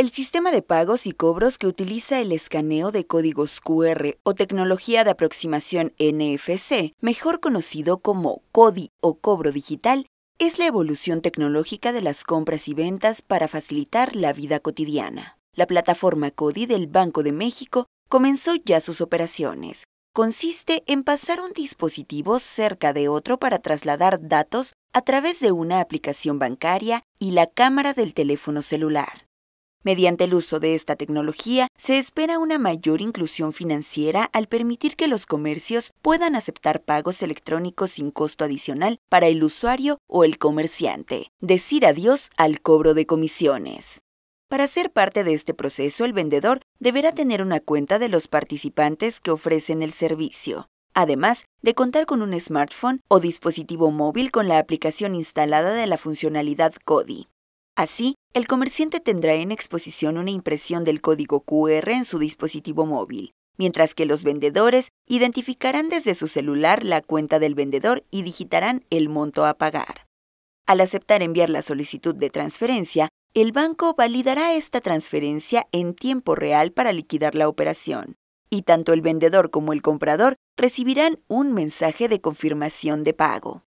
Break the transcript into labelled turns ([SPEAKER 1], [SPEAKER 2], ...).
[SPEAKER 1] El sistema de pagos y cobros que utiliza el escaneo de códigos QR o tecnología de aproximación NFC, mejor conocido como CODI o cobro digital, es la evolución tecnológica de las compras y ventas para facilitar la vida cotidiana. La plataforma CODI del Banco de México comenzó ya sus operaciones. Consiste en pasar un dispositivo cerca de otro para trasladar datos a través de una aplicación bancaria y la cámara del teléfono celular. Mediante el uso de esta tecnología, se espera una mayor inclusión financiera al permitir que los comercios puedan aceptar pagos electrónicos sin costo adicional para el usuario o el comerciante. Decir adiós al cobro de comisiones. Para ser parte de este proceso, el vendedor deberá tener una cuenta de los participantes que ofrecen el servicio además de contar con un smartphone o dispositivo móvil con la aplicación instalada de la funcionalidad CODI. Así, el comerciante tendrá en exposición una impresión del código QR en su dispositivo móvil, mientras que los vendedores identificarán desde su celular la cuenta del vendedor y digitarán el monto a pagar. Al aceptar enviar la solicitud de transferencia, el banco validará esta transferencia en tiempo real para liquidar la operación, y tanto el vendedor como el comprador recibirán un mensaje de confirmación de pago.